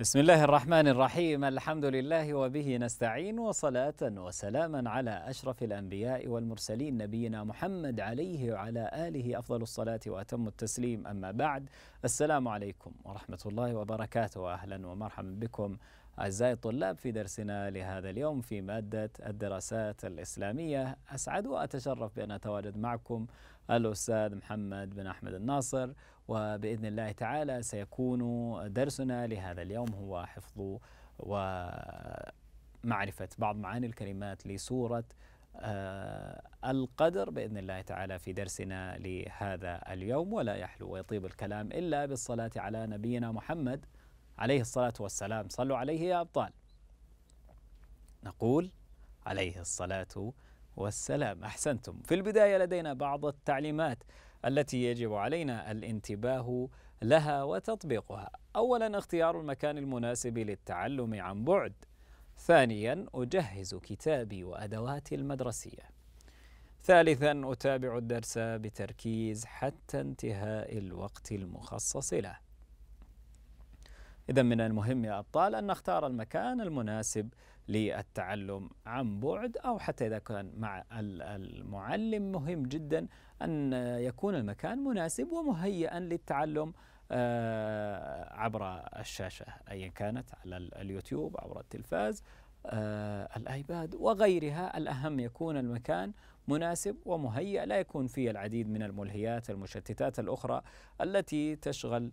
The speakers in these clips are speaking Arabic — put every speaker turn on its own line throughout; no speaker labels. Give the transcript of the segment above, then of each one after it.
بسم الله الرحمن الرحيم الحمد لله وبه نستعين وصلاة وسلاما على أشرف الأنبياء والمرسلين نبينا محمد عليه وعلى آله أفضل الصلاة وأتم التسليم أما بعد السلام عليكم ورحمة الله وبركاته أهلا ومرحبا بكم أعزائي الطلاب في درسنا لهذا اليوم في مادة الدراسات الإسلامية أسعد وأتشرف بأن أتواجد معكم الأستاذ محمد بن أحمد الناصر وبإذن الله تعالى سيكون درسنا لهذا اليوم هو حفظ ومعرفة بعض معاني الكلمات لسورة آه، القدر بإذن الله تعالى في درسنا لهذا اليوم ولا يحلو ويطيب الكلام إلا بالصلاة على نبينا محمد عليه الصلاة والسلام صلوا عليه يا أبطال نقول عليه الصلاة والسلام احسنتم في البدايه لدينا بعض التعليمات التي يجب علينا الانتباه لها وتطبيقها اولا اختيار المكان المناسب للتعلم عن بعد ثانيا اجهز كتابي وادواتي المدرسيه ثالثا اتابع الدرس بتركيز حتى انتهاء الوقت المخصص له إذا من المهم يا أبطال أن نختار المكان المناسب للتعلم عن بعد أو حتى إذا كان مع المعلم مهم جدا أن يكون المكان مناسب ومهيئا للتعلم آه، عبر الشاشة أيا كانت على اليوتيوب عبر التلفاز آه، الآيباد وغيرها الأهم يكون المكان مناسب ومهيئ لا يكون فيه العديد من الملهيات المشتتات الأخرى التي تشغل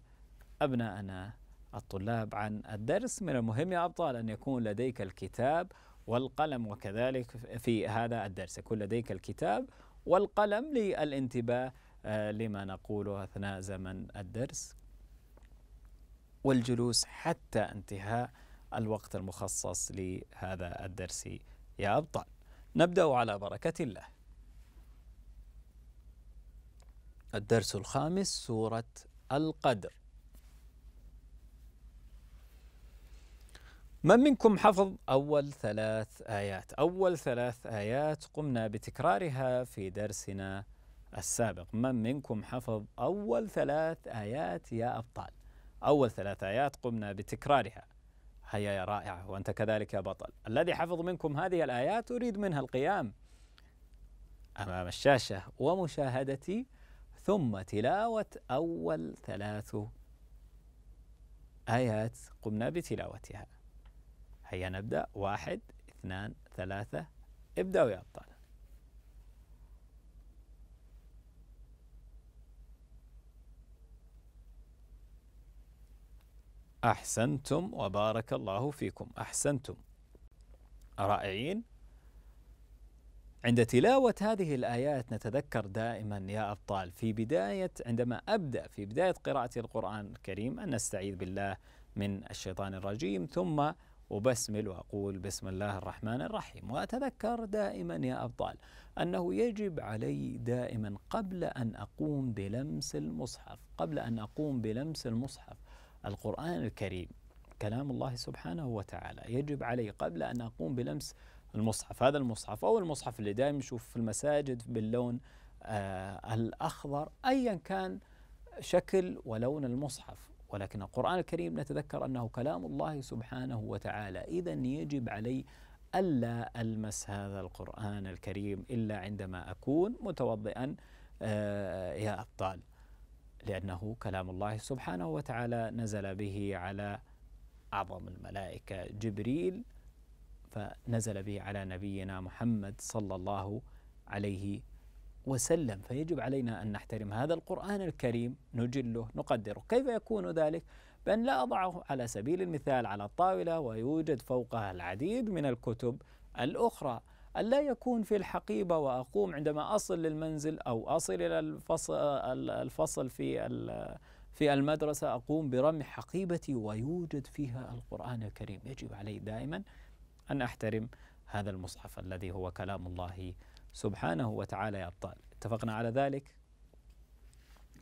أبناءنا الطلاب عن الدرس من المهم يا أبطال أن يكون لديك الكتاب والقلم وكذلك في هذا الدرس يكون لديك الكتاب والقلم للانتباه آه، لما نقوله أثناء زمن الدرس والجلوس حتى انتهاء الوقت المخصص لهذا الدرس يا أبطال نبدأ على بركة الله الدرس الخامس سورة القدر من منكم حفظ أول ثلاث آيات أول ثلاث آيات قمنا بتكرارها في درسنا السابق من منكم حفظ أول ثلاث آيات يا أبطال أول ثلاث آيات قمنا بتكرارها هيا يا رائعة وأنت كذلك يا بطل الذي حفظ منكم هذه الآيات أريد منها القيام أمام الشاشة ومشاهدة ثم تلاوة أول ثلاث آيات قمنا بتلاوتها هيا نبدأ واحد اثنان ثلاثة ابدأوا يا أبطال أحسنتم وبارك الله فيكم أحسنتم رائعين عند تلاوة هذه الآيات نتذكر دائما يا أبطال في بداية عندما أبدأ في بداية قراءة القرآن الكريم أن نستعيذ بالله من الشيطان الرجيم ثم وبسمل واقول بسم الله الرحمن الرحيم واتذكر دائما يا ابطال انه يجب علي دائما قبل ان اقوم بلمس المصحف قبل ان اقوم بلمس المصحف القران الكريم كلام الله سبحانه وتعالى يجب علي قبل ان اقوم بلمس المصحف هذا المصحف او المصحف اللي دائما نشوف في المساجد باللون آه الاخضر ايا كان شكل ولون المصحف ولكن القرآن الكريم نتذكر أنه كلام الله سبحانه وتعالى إذا يجب علي ألا ألمس هذا القرآن الكريم إلا عندما أكون متوضئا آه، يا أبطال لأنه كلام الله سبحانه وتعالى نزل به على أعظم الملائكة جبريل فنزل به على نبينا محمد صلى الله عليه وسلم وسلم فيجب علينا أن نحترم هذا القرآن الكريم نجله نقدره كيف يكون ذلك؟ بأن لا أضعه على سبيل المثال على الطاولة ويوجد فوقها العديد من الكتب الأخرى ألا يكون في الحقيبة وأقوم عندما أصل للمنزل أو أصل إلى الفصل, الفصل في في المدرسة أقوم برمي حقيبتي ويوجد فيها القرآن الكريم يجب علي دائما أن أحترم هذا المصحف الذي هو كلام الله سبحانه وتعالى يا أبطال اتفقنا على ذلك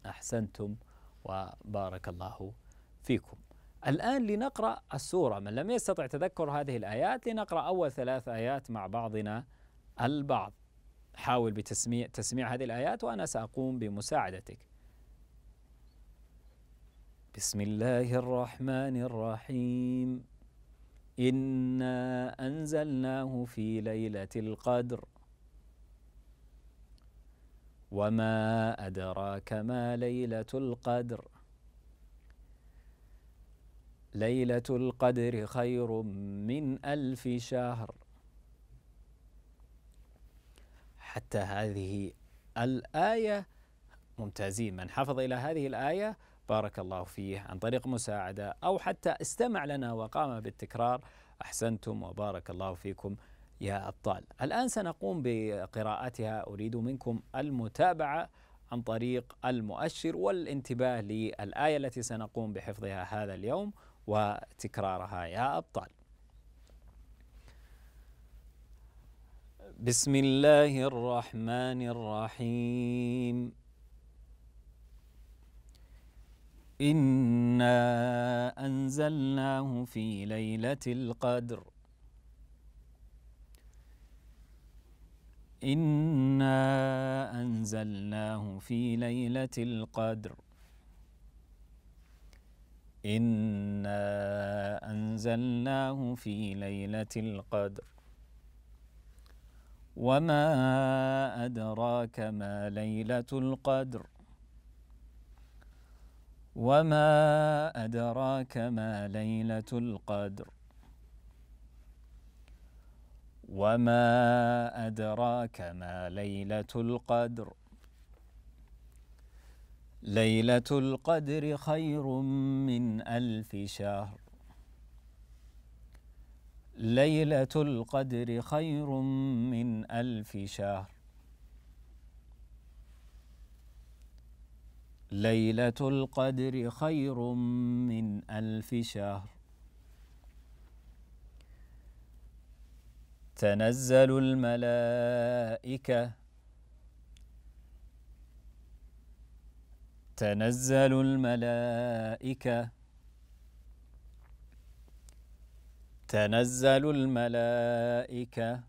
أحسنتم وبارك الله فيكم الآن لنقرأ السورة من لم يستطع تذكر هذه الآيات لنقرأ أول ثلاث آيات مع بعضنا البعض حاول بتسميع تسميع هذه الآيات وأنا سأقوم بمساعدتك بسم الله الرحمن الرحيم إنا أنزلناه في ليلة القدر وما أدراك ما ليلة القدر ليلة القدر خير من ألف شهر حتى هذه الآية ممتازين من حفظ إلى هذه الآية بارك الله فيه عن طريق مساعدة أو حتى استمع لنا وقام بالتكرار أحسنتم وبارك الله فيكم يا أبطال الآن سنقوم بقراءتها أريد منكم المتابعة عن طريق المؤشر والانتباه للآية التي سنقوم بحفظها هذا اليوم وتكرارها يا أبطال بسم الله الرحمن الرحيم إنا أنزلناه في ليلة القدر إنا أنزلناه في ليلة القدر إنا أنزلناه في ليلة القدر وما أدراك ما ليلة القدر وما أدراك ما ليلة القدر وما أدراك ما ليلة القدر ليلة القدر خير من ألف شهر ليلة القدر خير من ألف شهر ليلة القدر خير من ألف شهر تنزل الملائكة تنزل الملائكة تنزل الملائكة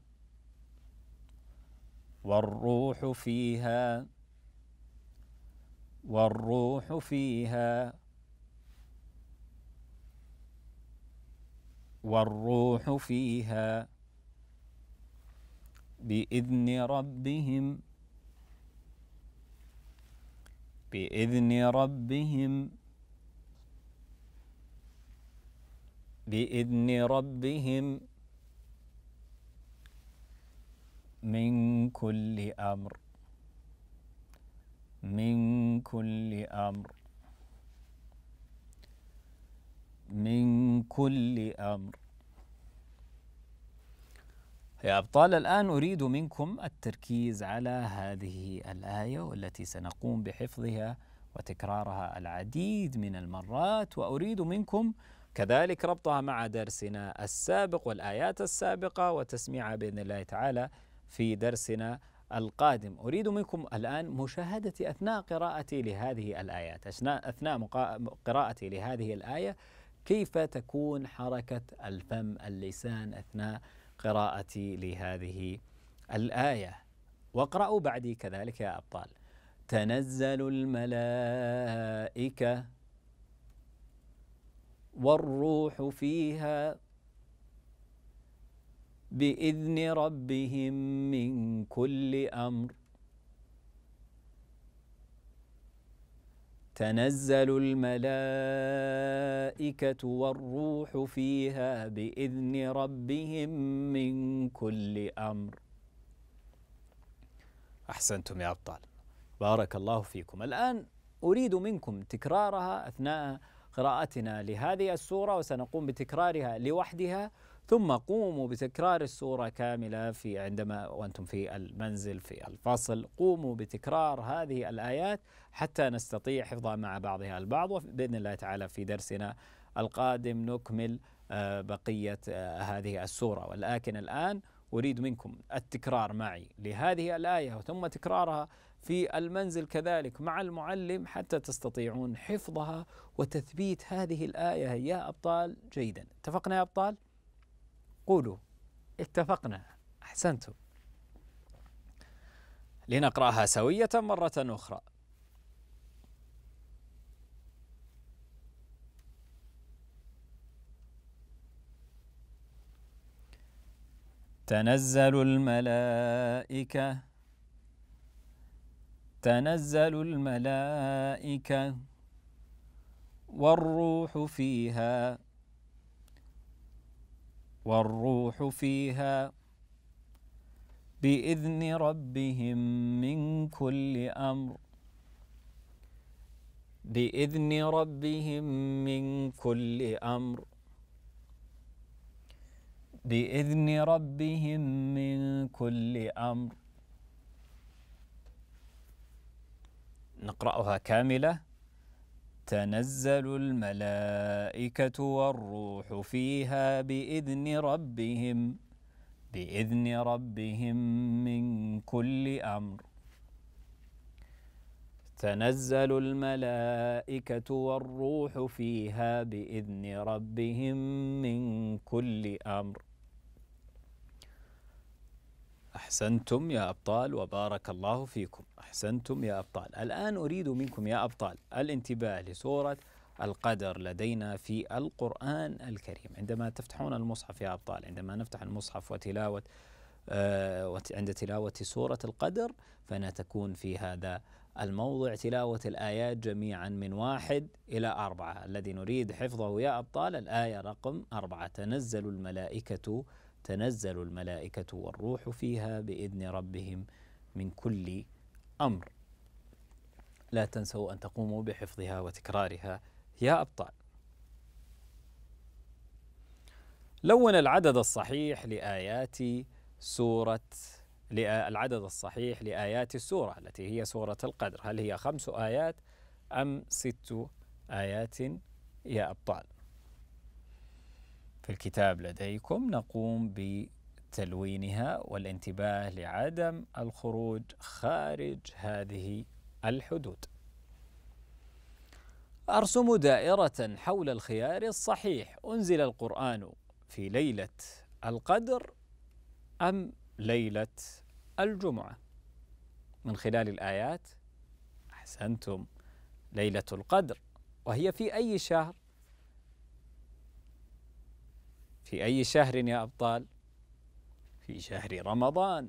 والروح فيها والروح فيها والروح فيها بإذن ربهم بإذن ربهم بإذن ربهم من كل أمر من كل أمر من كل أمر يا أبطال الآن أريد منكم التركيز على هذه الآية والتي سنقوم بحفظها وتكرارها العديد من المرات وأريد منكم كذلك ربطها مع درسنا السابق والآيات السابقة وتسميعها بإذن الله تعالى في درسنا القادم أريد منكم الآن مشاهدتي أثناء قراءتي لهذه الآيات أثناء, أثناء قراءتي لهذه الآية كيف تكون حركة الفم اللسان أثناء قراءة لهذه الآية واقرأوا بعدي كذلك يا أبطال تنزل الملائكة والروح فيها بإذن ربهم من كل أمر تنزل الملائكة والروح فيها بإذن ربهم من كل أمر. أحسنتم يا أبطال. بارك الله فيكم. الآن أريد منكم تكرارها أثناء قراءتنا لهذه السورة وسنقوم بتكرارها لوحدها ثم قوموا بتكرار السورة كاملة في عندما وأنتم في المنزل في الفصل قوموا بتكرار هذه الآيات حتى نستطيع حفظها مع بعضها البعض وبإذن الله تعالى في درسنا القادم نكمل آه، بقية آه، هذه السورة ولكن الآن أريد منكم التكرار معي لهذه الآية ثم تكرارها في المنزل كذلك مع المعلم حتى تستطيعون حفظها وتثبيت هذه الآية يا أبطال جيدا اتفقنا يا أبطال؟ قولوا اتفقنا أحسنتم لنقرأها سوية مرة أخرى تنزل الملائكة تنزل الملائكة والروح فيها والروح فيها باذن ربهم من كل امر باذن ربهم من كل امر باذن ربهم من كل امر نقراها كامله تنزل الملائكة والروح فيها بإذن ربهم بإذن ربهم من كل أمر تنزل الملائكة والروح فيها بإذن ربهم من كل أمر أحسنتم يا أبطال وبارك الله فيكم أحسنتم يا أبطال الآن أريد منكم يا أبطال الانتباه لسورة القدر لدينا في القرآن الكريم عندما تفتحون المصحف يا أبطال عندما نفتح المصحف وتلاوة آه عند تلاوة سورة القدر فأنا تكون في هذا الموضع تلاوة الآيات جميعا من واحد إلى أربعة الذي نريد حفظه يا أبطال الآية رقم أربعة تنزل الملائكة تنزل الملائكة والروح فيها بإذن ربهم من كل أمر لا تنسوا أن تقوموا بحفظها وتكرارها يا أبطال لون العدد الصحيح لآيات سورة العدد الصحيح لآيات السورة التي هي سورة القدر هل هي خمس آيات أم ست آيات يا أبطال في الكتاب لديكم نقوم بتلوينها والانتباه لعدم الخروج خارج هذه الحدود أرسم دائرة حول الخيار الصحيح أنزل القرآن في ليلة القدر أم ليلة الجمعة من خلال الآيات أحسنتم ليلة القدر وهي في أي شهر في أي شهر يا أبطال؟ في شهر رمضان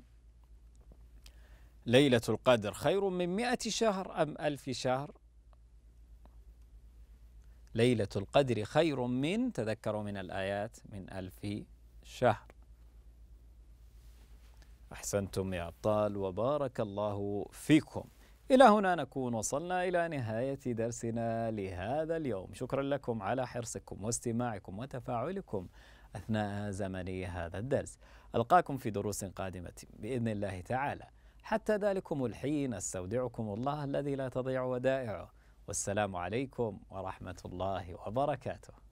ليلة القدر خير من مئة شهر أم ألف شهر ليلة القدر خير من تذكروا من الآيات من ألف شهر أحسنتم يا أبطال وبارك الله فيكم إلى هنا نكون وصلنا إلى نهاية درسنا لهذا اليوم شكرا لكم على حرصكم واستماعكم وتفاعلكم أثناء زمن هذا الدرس ألقاكم في دروس قادمة بإذن الله تعالى حتى ذلكم الحين أستودعكم الله الذي لا تضيع ودائعه والسلام عليكم ورحمة الله وبركاته